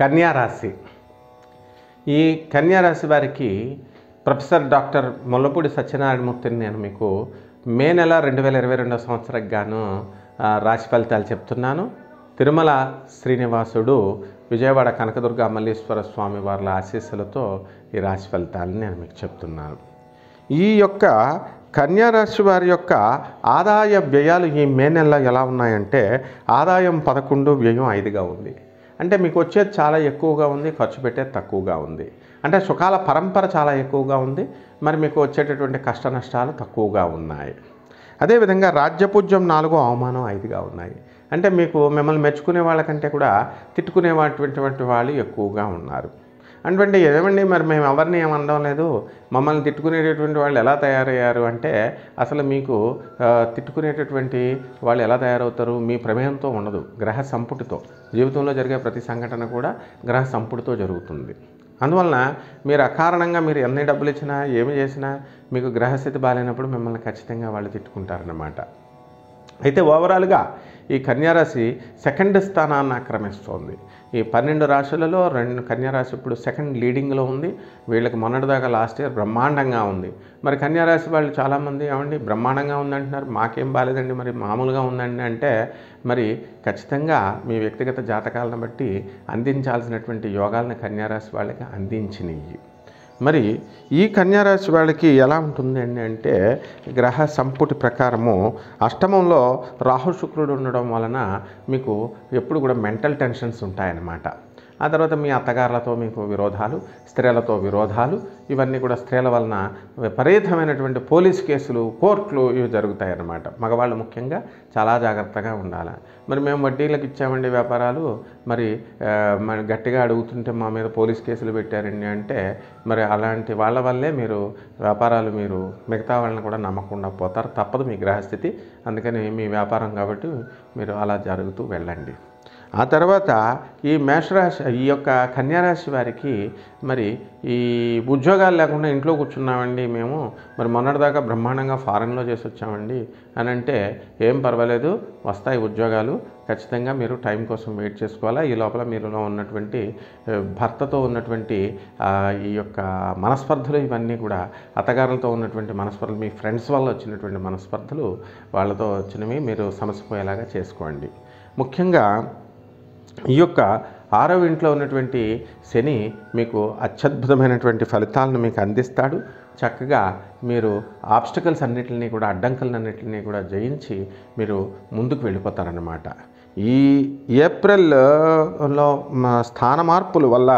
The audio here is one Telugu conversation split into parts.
కన్యారాశి ఈ కన్యారాశి వారికి ప్రొఫెసర్ డాక్టర్ ముల్లపూడి సత్యనారాయణమూర్తిని నేను మీకు మే నెల రెండు వేల ఇరవై రెండవ సంవత్సరానికి గాను రాశి ఫలితాలు చెప్తున్నాను తిరుమల శ్రీనివాసుడు విజయవాడ కనకదుర్గ మల్లేశ్వర స్వామి వార్ల ఆశీస్సులతో ఈ రాశి ఫలితాలను నేను మీకు చెప్తున్నాను ఈ యొక్క కన్యారాశి వారి యొక్క ఆదాయ వ్యయాలు ఈ మే నెలలో ఎలా ఉన్నాయంటే ఆదాయం పదకొండు వ్యయం ఐదుగా ఉంది అంటే మీకు వచ్చేది చాలా ఎక్కువగా ఉంది ఖర్చు పెట్టేది తక్కువగా ఉంది అంటే సుఖాల పరంపర చాలా ఎక్కువగా ఉంది మరి మీకు వచ్చేటటువంటి కష్ట నష్టాలు తక్కువగా ఉన్నాయి అదేవిధంగా రాజ్యపూజ్యం నాలుగు అవమానం ఐదుగా ఉన్నాయి అంటే మీకు మిమ్మల్ని మెచ్చుకునే వాళ్ళకంటే కూడా తిట్టుకునేటువంటి వాళ్ళు ఎక్కువగా ఉన్నారు అటువంటి ఏమండి మరి మేము ఎవరిని ఏమనడం లేదు మమ్మల్ని తిట్టుకునేటటువంటి వాళ్ళు ఎలా తయారయ్యారు అంటే అసలు మీకు తిట్టుకునేటటువంటి వాళ్ళు ఎలా తయారవుతారు మీ ప్రమేయంతో ఉండదు గ్రహ సంపుటితో జీవితంలో జరిగే ప్రతి సంఘటన కూడా గ్రహ సంపుటితో జరుగుతుంది అందువలన మీరు అకారణంగా మీరు ఎన్ని డబ్బులు ఇచ్చినా ఏమి చేసినా మీకు గ్రహస్థితి బాగాలేనప్పుడు మిమ్మల్ని ఖచ్చితంగా వాళ్ళు తిట్టుకుంటారన్నమాట అయితే ఓవరాల్గా ఈ కన్యారాశి సెకండ్ స్థానాన్ని ఆక్రమిస్తోంది ఈ పన్నెండు రాశులలో రెండు కన్యారాశి ఇప్పుడు సెకండ్ లీడింగ్లో ఉంది వీళ్ళకి మొన్నటిదాకా లాస్ట్ ఇయర్ బ్రహ్మాండంగా ఉంది మరి కన్యారాశి వాళ్ళు చాలామంది ఏమండి బ్రహ్మాండంగా ఉందంటున్నారు మాకేం బాగాలేదండి మరి మామూలుగా ఉందండి అంటే మరి ఖచ్చితంగా మీ వ్యక్తిగత జాతకాలను బట్టి అందించాల్సినటువంటి యోగాలను కన్యారాశి వాళ్ళకి అందించినవి మరి ఈ కన్యారాశి వాళ్ళకి ఎలా ఉంటుందండి అంటే గ్రహ సంపుటి ప్రకారము అష్టమంలో రాహు శుక్రుడు ఉండడం వలన మీకు ఎప్పుడు కూడా మెంటల్ టెన్షన్స్ ఉంటాయన్నమాట ఆ తర్వాత మీ అత్తగారులతో మీకు విరోధాలు స్త్రీలతో విరోధాలు ఇవన్నీ కూడా స్త్రీల వలన విపరీతమైనటువంటి పోలీస్ కేసులు కోర్టులు ఇవి జరుగుతాయి అన్నమాట మగవాళ్ళు ముఖ్యంగా చాలా జాగ్రత్తగా ఉండాలి మరి మేము వడ్డీలకు ఇచ్చామండి వ్యాపారాలు మరి మరి గట్టిగా అడుగుతుంటే మా మీద పోలీస్ కేసులు పెట్టారండి అంటే మరి అలాంటి వాళ్ళ వల్లే మీరు వ్యాపారాలు మీరు మిగతా వాళ్ళని కూడా నమ్మకుండా పోతారు తప్పదు మీ గ్రహస్థితి అందుకని మీ వ్యాపారం కాబట్టి మీరు అలా జరుగుతూ వెళ్ళండి ఆ తర్వాత ఈ మేషరాశి ఈ యొక్క కన్యారాశి వారికి మరి ఈ ఉద్యోగాలు లేకుండా ఇంట్లో కూర్చున్నామండి మేము మరి మొన్నటిదాకా బ్రహ్మాండంగా ఫారెన్లో చేసి వచ్చామండి అని అంటే ఏం పర్వాలేదు వస్తాయి ఉద్యోగాలు ఖచ్చితంగా మీరు టైం కోసం వెయిట్ చేసుకోవాలా ఈ లోపల మీరులో ఉన్నటువంటి భర్తతో ఉన్నటువంటి ఈ యొక్క మనస్పర్ధలు ఇవన్నీ కూడా అత్తగారులతో ఉన్నటువంటి మనస్పర్ధలు మీ ఫ్రెండ్స్ వల్ల వచ్చినటువంటి మనస్పర్ధలు వాళ్ళతో వచ్చినవి మీరు సమసిపోయేలాగా చేసుకోండి ముఖ్యంగా ఈ యొక్క ఆరవ ఇంట్లో ఉన్నటువంటి శని మీకు అత్యద్భుతమైనటువంటి ఫలితాలను మీకు అందిస్తాడు చక్కగా మీరు ఆబ్స్టకల్స్ అన్నింటినీ కూడా అడ్డంకులన్నింటినీ కూడా జయించి మీరు ముందుకు వెళ్ళిపోతారన్నమాట ఈ ఏప్రిల్లో స్థాన మార్పుల వల్ల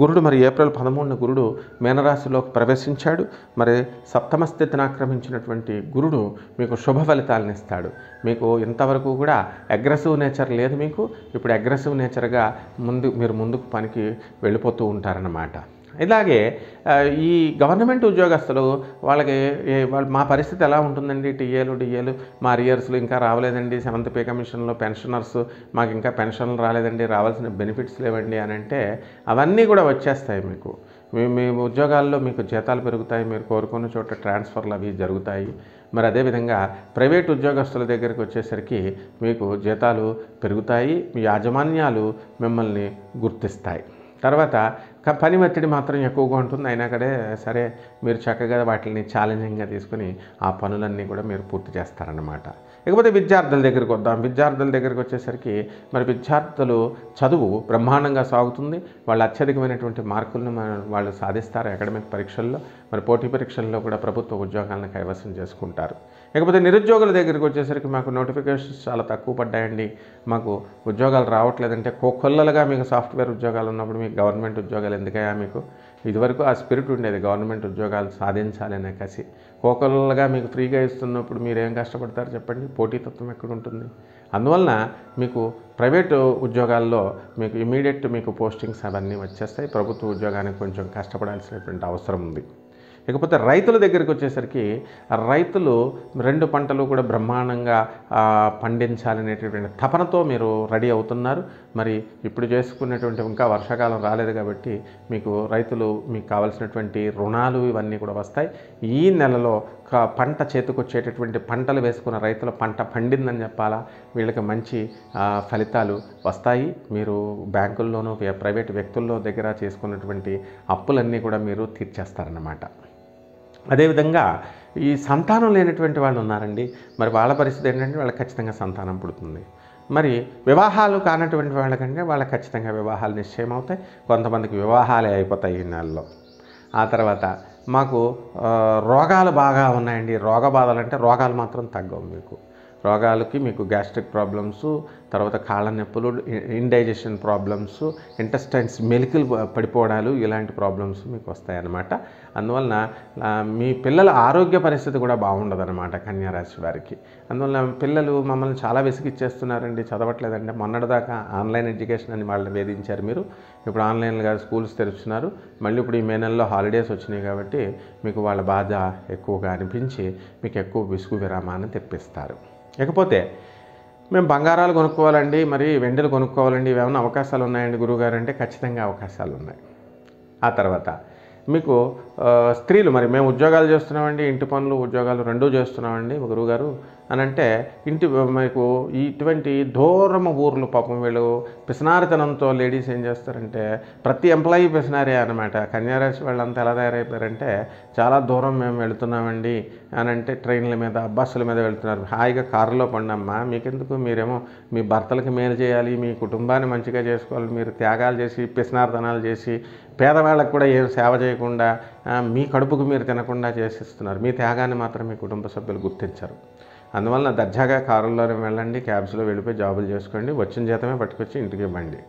గురుడు మరి ఏప్రిల్ పదమూడున గురుడు మేనరాశిలో ప్రవేశించాడు మరి సప్తమ స్థితిని ఆక్రమించినటువంటి గురుడు మీకు శుభ ఫలితాలను ఇస్తాడు మీకు ఇంతవరకు కూడా అగ్రెసివ్ నేచర్ లేదు మీకు ఇప్పుడు అగ్రెసివ్ నేచర్గా ముందు మీరు ముందుకు పనికి వెళ్ళిపోతూ ఉంటారన్నమాట ఇలాగే ఈ గవర్నమెంట్ ఉద్యోగస్తులు వాళ్ళకి వాళ్ళు మా పరిస్థితి ఎలా ఉంటుందండి టీఏలు డిఏలు మా అరియర్స్లు ఇంకా రావలేదండి సెవెంత్ పే కమిషన్లో పెన్షనర్స్ మాకు ఇంకా పెన్షన్లు రాలేదండి రావాల్సిన బెనిఫిట్స్ లేవండి అని అంటే అవన్నీ కూడా వచ్చేస్తాయి మీకు మీ మీ ఉద్యోగాల్లో మీకు జీతాలు పెరుగుతాయి మీరు కోరుకున్న చోట ట్రాన్స్ఫర్లు అవి జరుగుతాయి మరి అదేవిధంగా ప్రైవేట్ ఉద్యోగస్తుల దగ్గరికి వచ్చేసరికి మీకు జీతాలు పెరుగుతాయి మీ యాజమాన్యాలు మిమ్మల్ని గుర్తిస్తాయి తర్వాత పని ఒత్తిడి మాత్రం ఎక్కువగా ఉంటుంది అయినా కూడా సరే మీరు చక్కగా వాటిని ఛాలెంజింగ్గా తీసుకుని ఆ పనులన్నీ కూడా మీరు పూర్తి చేస్తారన్నమాట ఇకపోతే విద్యార్థుల దగ్గరికి వద్దాం విద్యార్థుల దగ్గరికి వచ్చేసరికి మరి విద్యార్థులు చదువు బ్రహ్మాండంగా సాగుతుంది వాళ్ళు అత్యధికమైనటువంటి మార్కులను వాళ్ళు సాధిస్తారు అకాడమిక్ పరీక్షల్లో మరి పోటీ పరీక్షల్లో కూడా ప్రభుత్వ ఉద్యోగాలను కైవసం చేసుకుంటారు ఇకపోతే నిరుద్యోగుల దగ్గరికి వచ్చేసరికి మాకు నోటిఫికేషన్స్ చాలా తక్కువ పడ్డాయండి మాకు ఉద్యోగాలు రావట్లేదంటే కోకొల్లలుగా మీకు సాఫ్ట్వేర్ ఉద్యోగాలు ఉన్నప్పుడు మీకు గవర్నమెంట్ ఉద్యోగాలు ఎందుకయ్యా మీకు ఇదివరకు ఆ స్పిరిట్ ఉండేది గవర్నమెంట్ ఉద్యోగాలు సాధించాలనే కసి కోకలుగా మీకు ఫ్రీగా ఇస్తున్నప్పుడు మీరేం కష్టపడతారు చెప్పండి పోటీతత్వం ఎక్కడ ఉంటుంది అందువలన మీకు ప్రైవేటు ఉద్యోగాల్లో మీకు ఇమీడియట్ మీకు పోస్టింగ్స్ అవన్నీ వచ్చేస్తాయి ప్రభుత్వ ఉద్యోగానికి కొంచెం కష్టపడాల్సినటువంటి అవసరం ఉంది ఇకపోతే రైతుల దగ్గరికి వచ్చేసరికి రైతులు రెండు పంటలు కూడా బ్రహ్మాండంగా పండించాలనేటటువంటి తపనతో మీరు రెడీ అవుతున్నారు మరి ఇప్పుడు చేసుకునేటువంటి ఇంకా వర్షాకాలం రాలేదు కాబట్టి మీకు రైతులు మీకు కావాల్సినటువంటి రుణాలు ఇవన్నీ కూడా వస్తాయి ఈ నెలలో పంట చేతికొచ్చేటటువంటి పంటలు వేసుకున్న రైతుల పంట పండిందని చెప్పాలా వీళ్ళకి మంచి ఫలితాలు వస్తాయి మీరు బ్యాంకుల్లోనూ ప్రైవేట్ వ్యక్తుల్లో దగ్గర చేసుకున్నటువంటి అప్పులన్నీ కూడా మీరు తీర్చేస్తారన్నమాట అదేవిధంగా ఈ సంతానం లేనటువంటి వాళ్ళు ఉన్నారండి మరి వాళ్ళ పరిస్థితి ఏంటంటే వాళ్ళకి ఖచ్చితంగా సంతానం పుడుతుంది మరి వివాహాలు కానటువంటి వాళ్ళకంటే వాళ్ళకి ఖచ్చితంగా వివాహాలు నిశ్చయం అవుతాయి కొంతమందికి వివాహాలే అయిపోతాయి ఈ నెలలో ఆ తర్వాత మాకు రోగాలు బాగా ఉన్నాయండి రోగ బాధలు అంటే రోగాలు మాత్రం తగ్గవు మీకు రోగాలకి మీకు గ్యాస్ట్రిక్ ప్రాబ్లమ్స్ తర్వాత కాళ్ళ నొప్పులు ఇండైజెషన్ ప్రాబ్లమ్స్ ఇంటెస్టైన్స్ మెలికలు పడిపోవడాలు ఇలాంటి ప్రాబ్లమ్స్ మీకు వస్తాయన్నమాట అందువలన మీ పిల్లల ఆరోగ్య పరిస్థితి కూడా బాగుండదన్నమాట కన్యారాశి వారికి అందువల్ల పిల్లలు మమ్మల్ని చాలా విసిగిచ్చేస్తున్నారండి చదవట్లేదంటే మొన్నటిదాకా ఆన్లైన్ ఎడ్యుకేషన్ అని వాళ్ళని వేధించారు మీరు ఇప్పుడు ఆన్లైన్గా స్కూల్స్ తెరుస్తున్నారు మళ్ళీ ఇప్పుడు ఈ మే నెలలో హాలిడేస్ వచ్చినాయి కాబట్టి మీకు వాళ్ళ బాధ ఎక్కువగా అనిపించి మీకు ఎక్కువ విసుగు విరామాన్ని తెప్పిస్తారు ఇకపోతే మేము బంగారాలు కొనుక్కోవాలండి మరి వెండలు కొనుక్కోవాలండి ఏమైనా అవకాశాలు ఉన్నాయండి గురువుగారు అంటే ఖచ్చితంగా అవకాశాలు ఉన్నాయి ఆ తర్వాత మీకు స్త్రీలు మరి మేము ఉద్యోగాలు చేస్తున్నామండి ఇంటి పనులు ఉద్యోగాలు రెండూ చేస్తున్నామండి గురువుగారు అని అంటే ఇంటి మీకు ఇటువంటి దూరమ ఊర్లు పాపం వీళ్ళు పిసినారితనంతో లేడీస్ ఏం చేస్తారంటే ప్రతి ఎంప్లాయీ పిసినారే అనమాట కన్యారాశి వాళ్ళంతా ఎలా తయారైపోయారంటే చాలా దూరం మేము వెళుతున్నామండి అని అంటే ట్రైన్ల మీద బస్సుల మీద వెళ్తున్నారు హాయిగా కారులో పండమ్మా మీకెందుకు మీరేమో మీ భర్తలకు మేలు చేయాలి మీ కుటుంబాన్ని మంచిగా చేసుకోవాలి మీరు త్యాగాలు చేసి పిసనారితనాలు చేసి పేదవాళ్ళకు కూడా ఏం సేవ చేయకుండా మీ కడుపుకు మీరు తినకుండా చేసిస్తున్నారు మీ త్యాగాన్ని మాత్రం మీ కుటుంబ సభ్యులు గుర్తించారు అందువలన దర్జాగా కారుల్లోనే వెళ్ళండి క్యాబ్స్లో వెళ్ళిపోయి జాబులు చేసుకోండి వచ్చిన జీతమే పట్టుకొచ్చి ఇంటికి ఇవ్వండి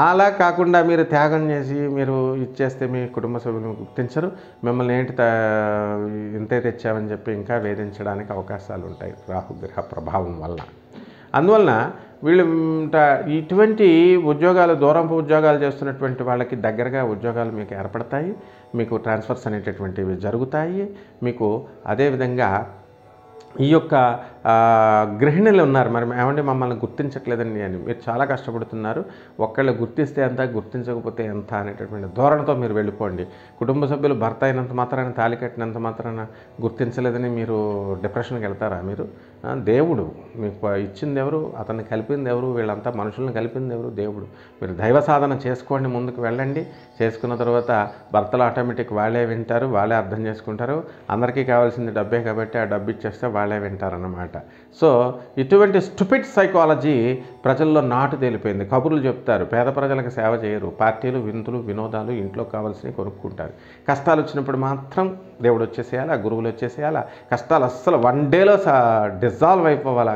అలా కాకుండా మీరు త్యాగం చేసి మీరు ఇచ్చేస్తే మీ కుటుంబ సభ్యులను గుర్తించరు మిమ్మల్ని ఏంటి ఇంతే తెచ్చామని చెప్పి ఇంకా వేధించడానికి అవకాశాలు ఉంటాయి రాహుగ్రహ ప్రభావం వల్ల అందువలన వీళ్ళు ఇటువంటి ఉద్యోగాలు దూరంపు ఉద్యోగాలు చేస్తున్నటువంటి వాళ్ళకి దగ్గరగా ఉద్యోగాలు మీకు ఏర్పడతాయి మీకు ట్రాన్స్ఫర్స్ అనేటటువంటివి జరుగుతాయి మీకు అదేవిధంగా ఈ యొక్క గృహిణులు ఉన్నారు మరి ఏమంటే మమ్మల్ని గుర్తించట్లేదండి అని మీరు చాలా కష్టపడుతున్నారు ఒకళ్ళు గుర్తిస్తే ఎంత గుర్తించకపోతే ఎంత అనేటటువంటి ధోరణితో మీరు వెళ్ళిపోండి కుటుంబ సభ్యులు భర్త అయినంత మాత్రాన తాలి కట్టినంత మాత్రాన గుర్తించలేదని మీరు డిప్రెషన్కి వెళ్తారా మీరు దేవుడు మీకు ఇచ్చింది ఎవరు అతన్ని కలిపింది ఎవరు వీళ్ళంతా మనుషులను కలిపింది ఎవరు దేవుడు మీరు దైవ సాధన చేసుకోండి ముందుకు వెళ్ళండి చేసుకున్న తర్వాత భర్తలు ఆటోమేటిక్ వాళ్ళే వింటారు వాళ్ళే అర్థం చేసుకుంటారు అందరికీ కావాల్సింది డబ్బే కాబట్టి ఆ డబ్బు ఇచ్చేస్తే వాళ్ళే వింటారన్నమాట సో ఇటువంటి స్టూపిడ్ సైకాలజీ ప్రజల్లో నాటు తేలిపోయింది కబుర్లు చెప్తారు పేద ప్రజలకు సేవ చేయరు పార్టీలు వింతులు వినోదాలు ఇంట్లో కావాల్సినవి కొనుక్కుంటారు కష్టాలు వచ్చినప్పుడు మాత్రం దేవుడు వచ్చేసేయాలా గురువులు వచ్చేసేయాలా కష్టాలు అస్సలు వన్ డేలో డిజాల్వ్ అయిపోవాలా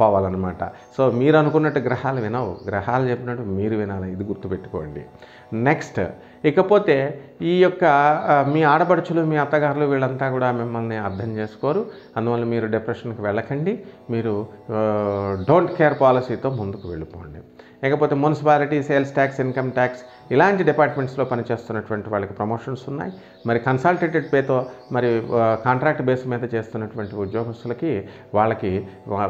పోవాలన్నమాట సో మీరు అనుకున్నట్టు గ్రహాలు వినవు గ్రహాలు చెప్పినట్టు మీరు వినాలి ఇది గుర్తుపెట్టుకోండి నెక్స్ట్ ఇకపోతే ఈ యొక్క మీ ఆడపడుచులు మీ అత్తగారులు వీళ్ళంతా కూడా మిమ్మల్ని అర్థం చేసుకోరు అందువల్ల మీరు డిప్రెషన్కి వెళ్ళకండి మీరు డోంట్ కేర్ పాలసీతో ముందుకు వెళ్ళిపోండి ఇకపోతే municipality sales tax income tax ఇలాంటి డిపార్ట్మెంట్స్లో పనిచేస్తున్నటువంటి వాళ్ళకి ప్రమోషన్స్ ఉన్నాయి మరి కన్సల్టేటెడ్ పేతో మరి కాంట్రాక్ట్ బేస్ మీద చేస్తున్నటువంటి ఉద్యోగస్తులకి వాళ్ళకి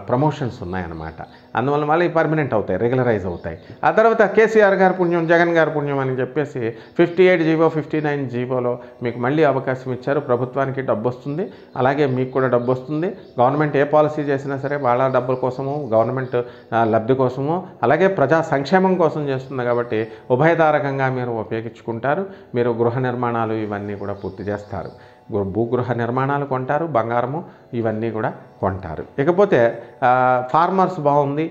ప్రమోషన్స్ ఉన్నాయన్నమాట అందువల్ల వాళ్ళు పర్మనెంట్ అవుతాయి రెగ్యులరైజ్ అవుతాయి ఆ తర్వాత కేసీఆర్ గారు పుణ్యం జగన్ గారు పుణ్యం అని చెప్పేసి fifty eight GO fifty nine జీవోలో మీకు మళ్ళీ అవకాశం ఇచ్చారు ప్రభుత్వానికి డబ్బు వస్తుంది అలాగే మీకు కూడా డబ్బు వస్తుంది గవర్నమెంట్ ఏ పాలసీ చేసినా సరే వాళ్ళ డబ్బుల కోసము గవర్నమెంట్ లబ్ధి కోసము అలాగే ప్రజా సంక్షేమం కోసం చేస్తుంది కాబట్టి ఉభయధారక రకంగా మీరు ఉపయోగించుకుంటారు మీరు గృహ నిర్మాణాలు ఇవన్నీ కూడా పూర్తి చేస్తారు భూగృహ నిర్మాణాలు కొంటారు బంగారము ఇవన్నీ కూడా కొంటారు ఇకపోతే ఫార్మర్స్ బాగుంది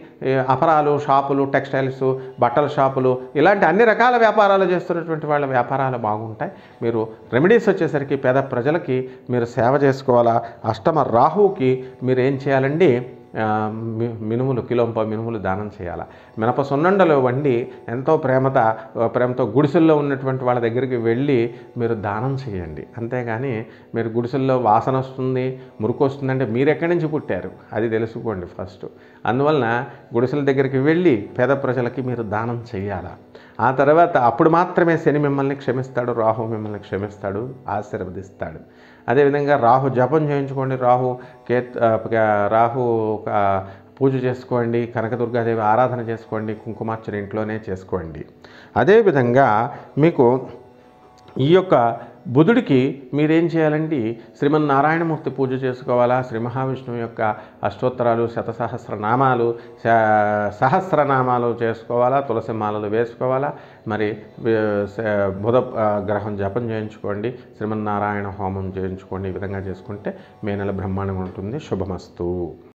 అపరాలు షాపులు టెక్స్టైల్స్ బట్టల షాపులు ఇలాంటి అన్ని రకాల వ్యాపారాలు చేస్తున్నటువంటి వాళ్ళ వ్యాపారాలు బాగుంటాయి మీరు రెమెడీస్ వచ్చేసరికి పేద ప్రజలకి మీరు సేవ చేసుకోవాలా అష్టమ రాహుకి మీరు ఏం చేయాలండి మినుములు కిలోంప మినుములు దానం చేయాలి మినప సున్నండలు వండి ఎంతో ప్రేమత ప్రేమతో గుడిసెల్లో ఉన్నటువంటి వాళ్ళ దగ్గరికి వెళ్ళి మీరు దానం చేయండి అంతేగాని మీరు గుడిసెల్లో వాసన వస్తుంది మురుకు వస్తుంది అంటే మీరు ఎక్కడి నుంచి పుట్టారు అది తెలుసుకోండి ఫస్ట్ అందువలన గుడిసెల దగ్గరికి వెళ్ళి పేద ప్రజలకి మీరు దానం చేయాలా ఆ తర్వాత అప్పుడు మాత్రమే శని మిమ్మల్ని క్షమిస్తాడు రాహు మిమ్మల్ని క్షమిస్తాడు ఆశీర్వదిస్తాడు అదేవిధంగా రాహు జపం చేయించుకోండి రాహు కే రాహు పూజ చేసుకోండి కనకదుర్గాదేవి ఆరాధన చేసుకోండి కుంకుమార్చన ఇంట్లోనే చేసుకోండి అదేవిధంగా మీకు ఈ యొక్క బుధుడికి మీరేం చేయాలండి శ్రీమన్నారాయణమూర్తి పూజ చేసుకోవాలా శ్రీ మహావిష్ణువు యొక్క అష్టోత్తరాలు శతసహస్రనామాలు సహస్రనామాలు చేసుకోవాలా తులసి మాలలు వేసుకోవాలా మరి బుధ గ్రహం జపం చేయించుకోండి శ్రీమన్నారాయణ హోమం చేయించుకోండి ఈ విధంగా చేసుకుంటే మే నెల బ్రహ్మాండంగా ఉంటుంది శుభమస్తు